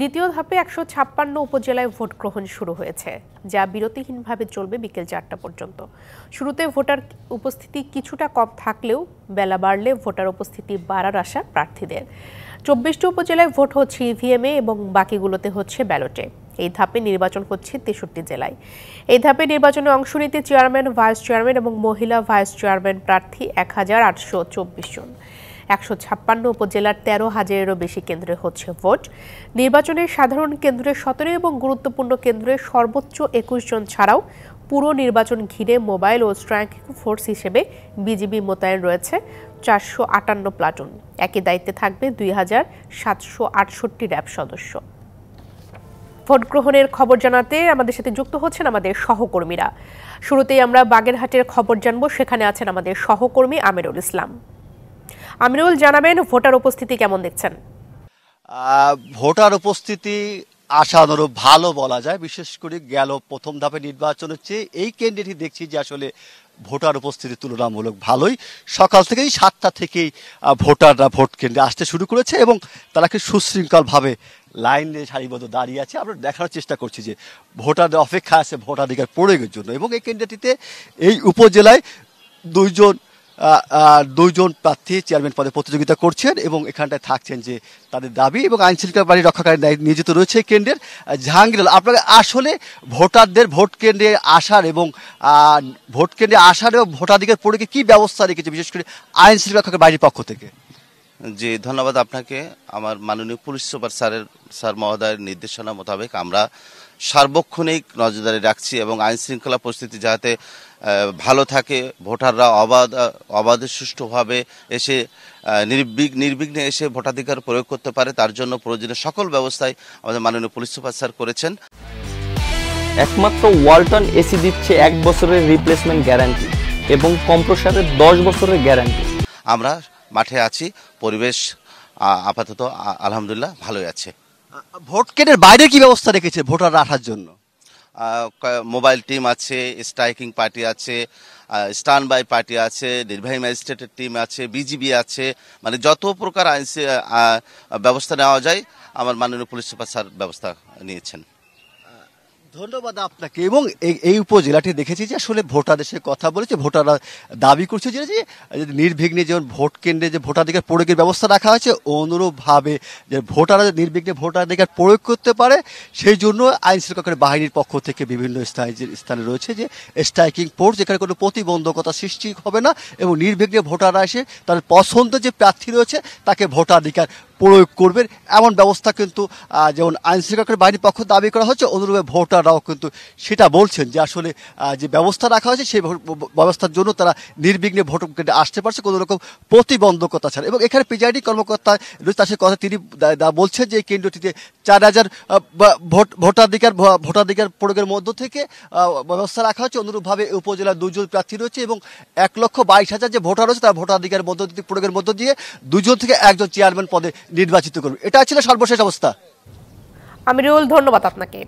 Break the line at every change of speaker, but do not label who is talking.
দ্বিতীয় ধাপে একশো ছাপ্পান্ন উপজেলায় ভোট গ্রহণ শুরু হয়েছে যা বিরতিহীনভাবে চলবে বিকেল চারটা পর্যন্ত শুরুতে ভোটার উপস্থিতি কিছুটা কম থাকলেও বেলা বাড়লে ভোটার উপস্থিতি বাড়ার আশা প্রার্থীদের চব্বিশটি উপজেলায় ভোট হচ্ছে ইভিএমে e এবং বাকিগুলোতে হচ্ছে ব্যালটে এই ধাপে নির্বাচন হচ্ছে তেষট্টি জেলায় এই ধাপে নির্বাচনে অংশ নিতে চেয়ারম্যান ভাইস চেয়ারম্যান এবং মহিলা ভাইস চেয়ারম্যান প্রার্থী এক হাজার আটশো চব্বিশ জন একশো ছাপ্পান্ন উপজেলার তেরো হাজারেরও বেশি কেন্দ্রে হচ্ছে ভোট নির্বাচনের সাধারণ কেন্দ্রে সতেরো এবং গুরুত্বপূর্ণ কেন্দ্রে সর্বোচ্চ একুশ জন ছাড়াও পুরো নির্বাচন ঘিরে মোবাইল ও স্ট্রাইকিং ফোর্স হিসেবে বিজিবি মোতায়েন রয়েছে চারশো আটান্ন প্লাটুন একই দায়িত্বে থাকবে দুই হাজার সাতশো আটষট্টি র্যাব সদস্য ভোট গ্রহণের খবর জানাতে আমাদের সাথে যুক্ত হচ্ছেন আমাদের সহকর্মীরা শুরুতেই আমরা বাগেরহাটের খবর জানব সেখানে আছেন আমাদের সহকর্মী আমিরুল ইসলাম আমিরুল জানাবেন ভোটার উপস্থিতি কেমন দেখছেন
ভোটার উপস্থিতি আশানুরূপ ভালো বলা যায় বিশেষ করে গেল প্রথম ধাপে নির্বাচন হচ্ছে এই কেন্দ্রটি দেখছি যে আসলে ভোটার উপস্থিতি তুলনামূলক ভালোই সকাল থেকেই সাতটা থেকেই ভোটাররা ভোট কেন্দ্রে আসতে শুরু করেছে এবং তারা কি সুশৃঙ্খলভাবে লাইন দিয়ে সারিবদ্ধ দাঁড়িয়ে আছে আমরা দেখার চেষ্টা করছি যে ভোটারদের অপেক্ষা আছে ভোটাধিকার প্রয়োগের জন্য এবং এই কেন্দ্রটিতে এই উপজেলায় দুইজন দুইজন প্রার্থী চেয়ারম্যান পদে প্রতিযোগিতা করছেন এবং এখানটায় থাকছেন যে তাদের দাবি এবং আইন শৃঙ্খলা বাড়ি রক্ষাকারী নিয়োজিত রয়েছে কেন্দ্রের জাহাঙ্গীরলাল আপনাকে আসলে ভোটারদের ভোট কেন্দ্রে আসার এবং ভোট কেন্দ্রে আসার এবং ভোটাধিকার পড়ে কি ব্যবস্থা রেখেছে বিশেষ করে আইন শৃঙ্খলা রক্ষাকারী বাড়ির পক্ষ থেকে
জি ধন্যবাদ আপনাকে আমার মাননীয় পুলিশ সুপার স্যারের স্যার মহোদয়ের নির্দেশনা মোতাবেক আমরা সার্বক্ষণিক নজরদারি রাখছি এবং আইন শৃঙ্খলা পরিস্থিতি যাতে ভালো থাকে ভোটাররা অবাধ অবাধে সুষ্ঠুভাবে এসে নির্বিঘ নির্বিঘ্নে এসে ভোটাধিকার প্রয়োগ করতে পারে তার জন্য প্রয়োজনীয় সকল ব্যবস্থাই আমাদের মাননীয় পুলিশ সুপার স্যার করেছেন একমাত্র ওয়ালটন এসি দিচ্ছে এক বছরের রিপ্লেসমেন্ট গ্যারান্টি এবং কম্প্রসারের দশ বছরের গ্যারান্টি আমরা মাঠে আছি পরিবেশ আপাতত আলহামদুলিল্লাহ ভালোই আছে
ভোট কেটের বাইরে কি ব্যবস্থা রেখেছে ভোটাররা আসার জন্য
মোবাইল টিম আছে স্ট্রাইকিং পার্টি আছে স্টান বাই পার্টি আছে নির্বাহী ম্যাজিস্ট্রেটের টিম আছে বিজিবি আছে মানে যত প্রকার আইন ব্যবস্থা নেওয়া যায় আমার মাননীয় পুলিশ সুপার স্যার ব্যবস্থা নিয়েছেন
ধন্যবাদ আপনাকে এবং এই উপজেলাটি দেখেছি যে আসলে ভোটারদের সাথে কথা বলেছে ভোটাররা দাবি করছে যে নির্বিঘ্নে যেমন ভোট কেন্দ্রে যে ভোটাধিকার প্রয়োগের ব্যবস্থা রাখা হয়েছে অনুরূপভাবে যে ভোটাররা নির্বিঘ্নে ভোটাধিকার প্রয়োগ করতে পারে সেই জন্য আইন শৃঙ্খলা বাহিনীর পক্ষ থেকে বিভিন্ন স্থায়ী স্থানে রয়েছে যে স্ট্রাইকিং ফোর্স যেখানে কোনো প্রতিবন্ধকতা সৃষ্টি হবে না এবং নির্বিঘ্নে ভোটাররা এসে তাদের পছন্দের যে প্রার্থী রয়েছে তাকে ভোটাধিকার প্রয়োগ করবেন এমন ব্যবস্থা কিন্তু যেমন আইন শৃঙ্খলার বাহিনীর পক্ষ দাবি করা হচ্ছে অনুরূপে ভোটাররাও কিন্তু সেটা বলছেন যে আসলে যে ব্যবস্থা রাখা হয়েছে সেই ব্যবস্থার জন্য তারা নির্বিঘ্নে ভোট কেন্দ্রে আসতে পারছে কোনো রকম প্রতিবন্ধকতা ছাড়া এবং এখানে প্রিজাইডিং কর্মকর্তা রয়েছে তার কথা তিনি বলছেন যে এই কেন্দ্রটিতে চার হাজার ভোট ভোটাধিকার ভোটাধিকার প্রয়োগের মধ্য থেকে ব্যবস্থা রাখা হচ্ছে অনুরূপভাবে উপজেলার দুজন প্রার্থী রয়েছে এবং এক লক্ষ বাইশ হাজার যে ভোটার রয়েছে তার ভোটাধিকার মধ্য প্রয়োগের মধ্য দিয়ে দুজন থেকে একজন চেয়ারম্যান পদে নির্বাচিত করবে এটা ছিল সর্বশেষ অবস্থা
আমিরুল ধন্যবাদ আপনাকে